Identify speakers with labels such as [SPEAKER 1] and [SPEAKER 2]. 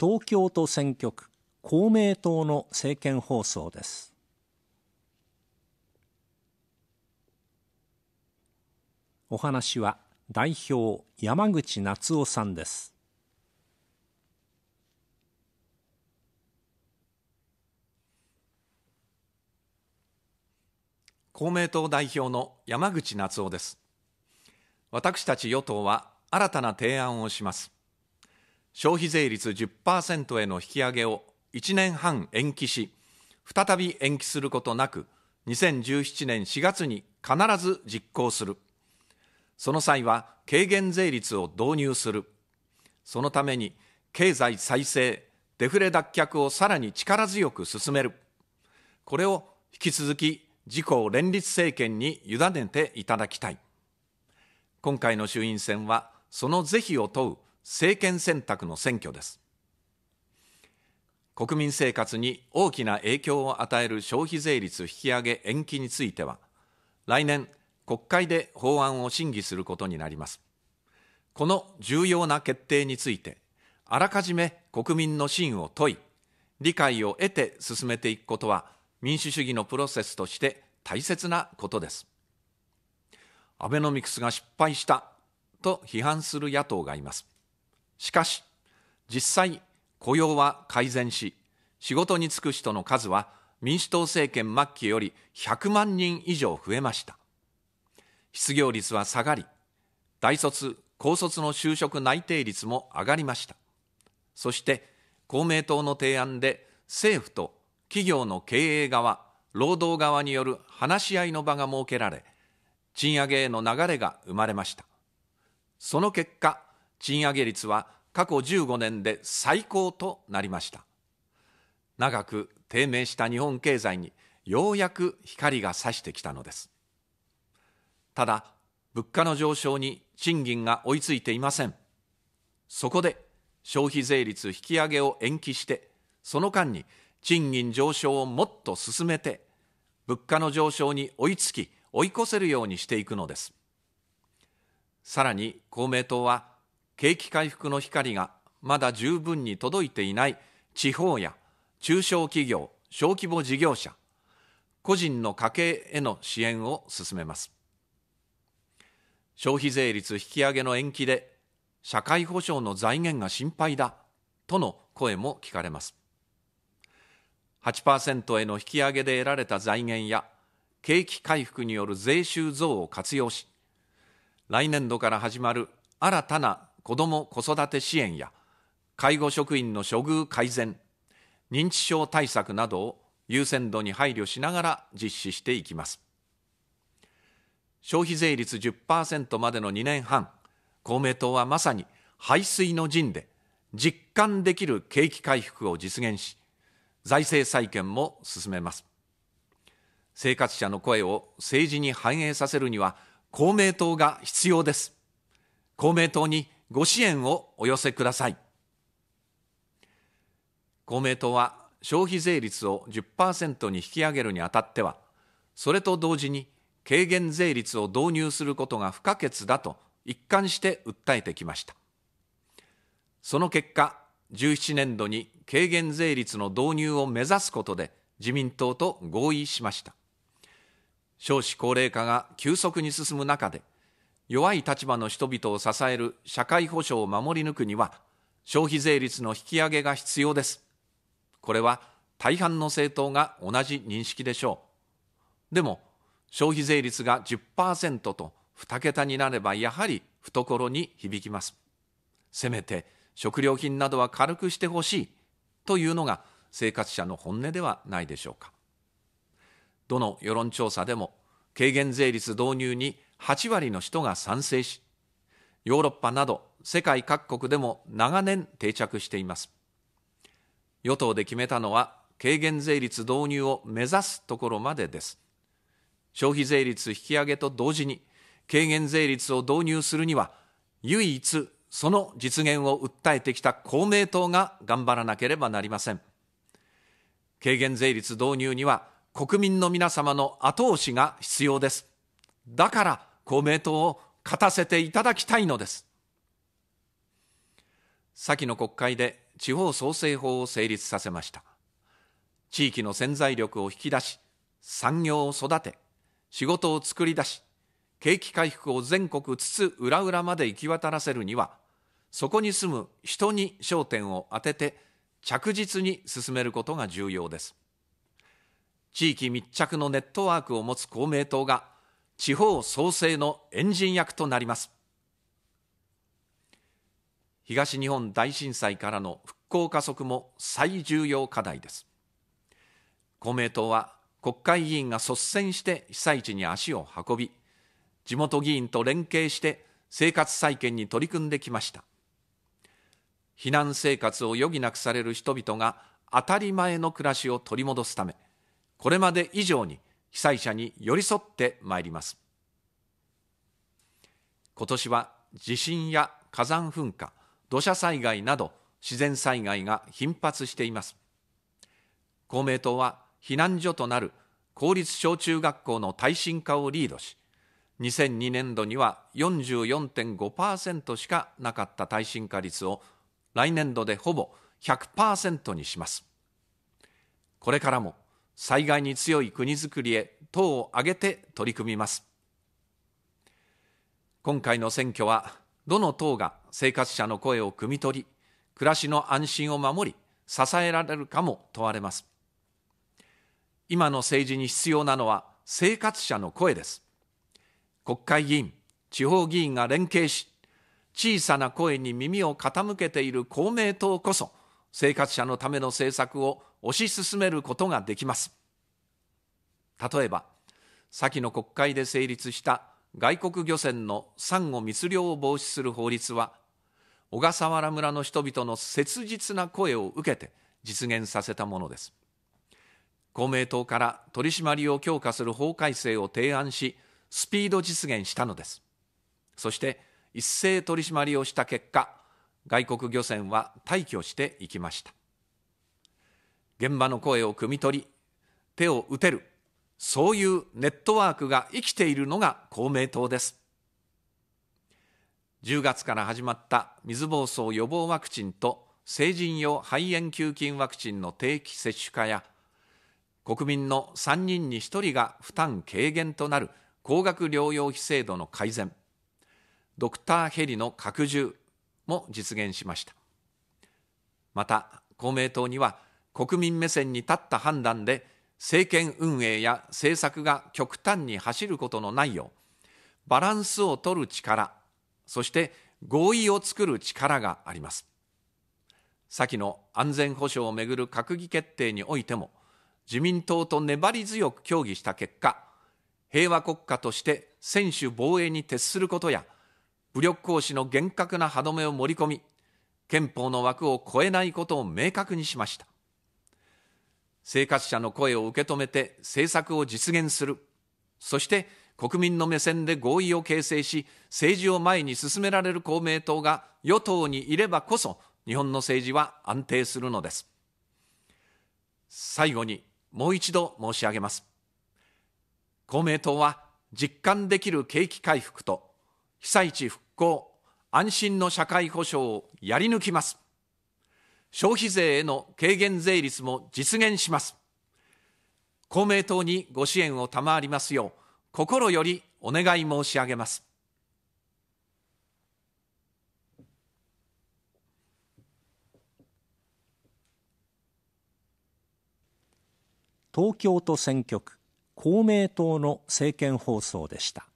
[SPEAKER 1] 東京都選挙区公明党の政見放送ですお話は代表山口夏夫さんです公明党代表の山口夏夫です私たち与党は新たな提案をします消費税率10%への引き上げを1年半延期し、再び延期することなく、2017年4月に必ず実行する。その際は軽減税率を導入する。そのために経済再生、デフレ脱却をさらに力強く進める。これを引き続き自公連立政権に委ねていただきたい。今回の衆院選はその是非を問う政権選択の選挙です国民生活に大きな影響を与える消費税率引き上げ延期については来年国会で法案を審議することになりますこの重要な決定についてあらかじめ国民の真を問い理解を得て進めていくことは民主主義のプロセスとして大切なことですアベノミクスが失敗したと批判する野党がいますしかし、実際、雇用は改善し、仕事に就く人の数は民主党政権末期より100万人以上増えました。失業率は下がり、大卒、高卒の就職内定率も上がりました。そして、公明党の提案で政府と企業の経営側、労働側による話し合いの場が設けられ、賃上げへの流れが生まれました。その結果、賃上げ率は過去15年で最高となりました長く低迷した日本経済にようやく光が差してきたのですただ物価の上昇に賃金が追いついていませんそこで消費税率引き上げを延期してその間に賃金上昇をもっと進めて物価の上昇に追いつき追い越せるようにしていくのですさらに公明党は景気回復の光がまだ十分に届いていない地方や中小企業、小規模事業者、個人の家計への支援を進めます。消費税率引き上げの延期で社会保障の財源が心配だとの声も聞かれます。8%への引き上げで得られた財源や景気回復による税収増を活用し、来年度から始まる新たな子ども・子育て支援や介護職員の処遇改善、認知症対策などを優先度に配慮しながら実施していきます。消費税率10%までの2年半、公明党はまさに排水の陣で実感できる景気回復を実現し、財政再建も進めます。生活者の声を政治に反映させるには公明党が必要です。公明党にご支援をお寄せください。公明党は消費税率を10%に引き上げるにあたっては、それと同時に軽減税率を導入することが不可欠だと一貫して訴えてきました。その結果、17年度に軽減税率の導入を目指すことで自民党と合意しました。少子高齢化が急速に進む中で、弱い立場の人々を支える社会保障を守り抜くには、消費税率の引き上げが必要です。これは大半の政党が同じ認識でしょう。でも、消費税率が10%と2桁になればやはり懐に響きます。せめて食料品などは軽くしてほしいというのが生活者の本音ではないでしょうか。どの世論調査でも軽減税率導入に8割の人が賛成し、ヨーロッパなど世界各国でも長年定着しています。与党で決めたのは軽減税率導入を目指すところまでです。消費税率引き上げと同時に軽減税率を導入するには唯一その実現を訴えてきた公明党が頑張らなければなりません。軽減税率導入には国民の皆様の後押しが必要です。だから公明党を勝たせていただきたいのです。先の国会で地方創生法を成立させました。地域の潜在力を引き出し、産業を育て、仕事を作り出し、景気回復を全国津々浦々まで行き渡らせるには、そこに住む人に焦点を当てて、着実に進めることが重要です。地域密着のネットワークを持つ公明党が、地方創生のエンジン役となります東日本大震災からの復興加速も最重要課題です公明党は国会議員が率先して被災地に足を運び地元議員と連携して生活再建に取り組んできました避難生活を余儀なくされる人々が当たり前の暮らしを取り戻すためこれまで以上に被災者に寄り添ってまいります。今年は地震や火山噴火、土砂災害など自然災害が頻発しています。公明党は避難所となる公立小中学校の耐震化をリードし、2002年度には44.5%しかなかった耐震化率を来年度でほぼ100%にします。これからも災害に強い国づくりへ党を挙げて取り組みます今回の選挙はどの党が生活者の声を汲み取り暮らしの安心を守り支えられるかも問われます今の政治に必要なのは生活者の声です国会議員地方議員が連携し小さな声に耳を傾けている公明党こそ生活者のための政策を推し進めることができます。例えば、先の国会で成立した外国漁船のサンゴ密漁を防止する法律は、小笠原村の人々の切実な声を受けて実現させたものです。公明党から取り締まりを強化する法改正を提案し、スピード実現したのです。そして、一斉取り締まりをした結果、外国漁船は退去していきました。現場の声を汲み取り手を打てるそういうネットワークが生きているのが公明党です10月から始まった水疱瘡予防ワクチンと成人用肺炎球菌ワクチンの定期接種化や国民の3人に1人が負担軽減となる高額療養費制度の改善ドクターヘリの拡充も実現しましたまた公明党には国民目線に立った判断で政権運営や政策が極端に走ることのないようバランスを取る力そして合意を作る力があります先の安全保障をめぐる閣議決定においても自民党と粘り強く協議した結果平和国家として専守防衛に徹することや武力行使の厳格な歯止めを盛り込み憲法の枠を超えないことを明確にしました生活者の声を受け止めて政策を実現する。そして国民の目線で合意を形成し、政治を前に進められる公明党が与党にいればこそ、日本の政治は安定するのです。最後にもう一度申し上げます。公明党は実感できる景気回復と被災地復興、安心の社会保障をやり抜きます。消費税への軽減税率も実現します。公明党にご支援を賜りますよう、心よりお願い申し上げます。東京都選挙区公明党の政見放送でした。